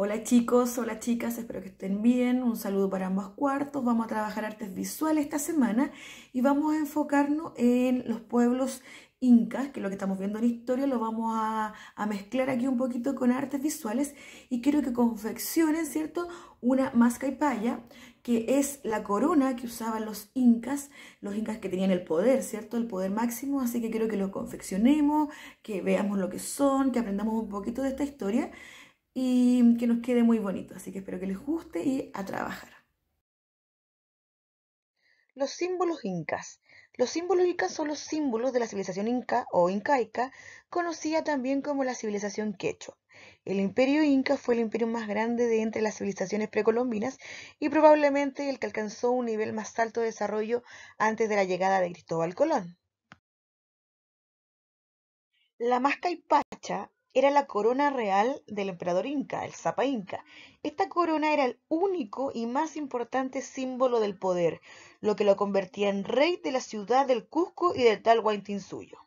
Hola chicos, hola chicas, espero que estén bien. Un saludo para ambos cuartos. Vamos a trabajar artes visuales esta semana y vamos a enfocarnos en los pueblos incas, que lo que estamos viendo en historia, lo vamos a, mezclar aquí un poquito con artes visuales y quiero que confeccionen, ¿cierto? Una mascaipaya, que es la corona que usaban los incas, los incas que tenían el poder, ¿cierto? El poder máximo, así que quiero que lo confeccionemos, que veamos lo que son, que aprendamos un poquito de esta historia y que nos quede muy bonito. Así que espero que les guste y a trabajar. Los símbolos incas. Los símbolos incas son los símbolos de la civilización inca o incaica, conocida también como la civilización quecho. El imperio inca fue el imperio más grande de entre las civilizaciones precolombinas y probablemente el que alcanzó un nivel más alto de desarrollo antes de la llegada de Cristóbal Colón. La masca y pacha era la corona real del emperador inca, el Zapa Inca. Esta corona era el único y más importante símbolo del poder, lo que lo convertía en rey de la ciudad del Cusco y del tal Suyo.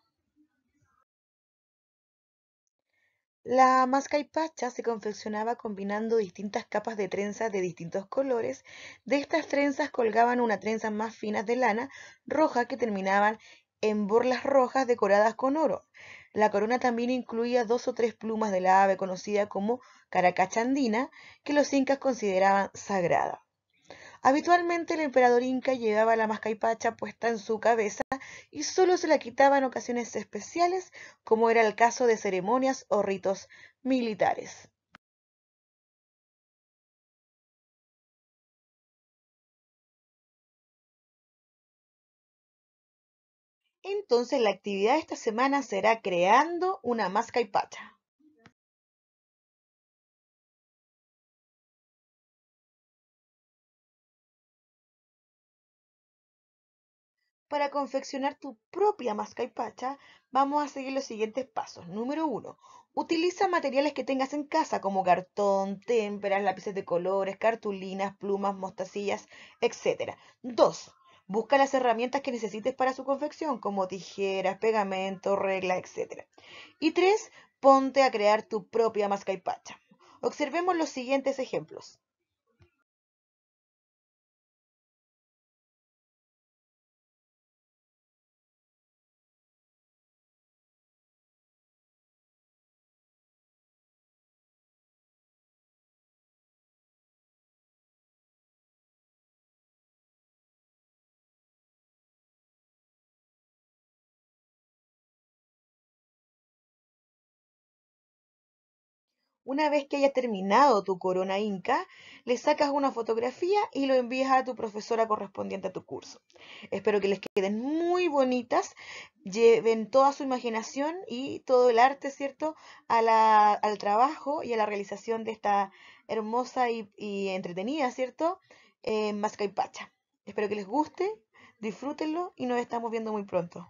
La mascaipacha se confeccionaba combinando distintas capas de trenzas de distintos colores. De estas trenzas colgaban una trenza más fina de lana roja que terminaban en borlas rojas decoradas con oro. La corona también incluía dos o tres plumas de la ave conocida como caracachandina, que los incas consideraban sagrada. Habitualmente el emperador inca llevaba la mascaipacha puesta en su cabeza y solo se la quitaba en ocasiones especiales, como era el caso de ceremonias o ritos militares. Entonces la actividad de esta semana será creando una y pacha. Para confeccionar tu propia y pacha, vamos a seguir los siguientes pasos. Número 1. Utiliza materiales que tengas en casa como cartón, témperas, lápices de colores, cartulinas, plumas, mostacillas, etc. 2. Busca las herramientas que necesites para su confección, como tijeras, pegamento, regla, etc. Y tres, ponte a crear tu propia mascaipacha. Observemos los siguientes ejemplos. Una vez que hayas terminado tu corona inca, le sacas una fotografía y lo envías a tu profesora correspondiente a tu curso. Espero que les queden muy bonitas, lleven toda su imaginación y todo el arte, ¿cierto?, al trabajo y a la realización de esta hermosa y, entretenida, ¿cierto?, eh, Mascaipacha. Espero que les guste, disfrútenlo y nos estamos viendo muy pronto.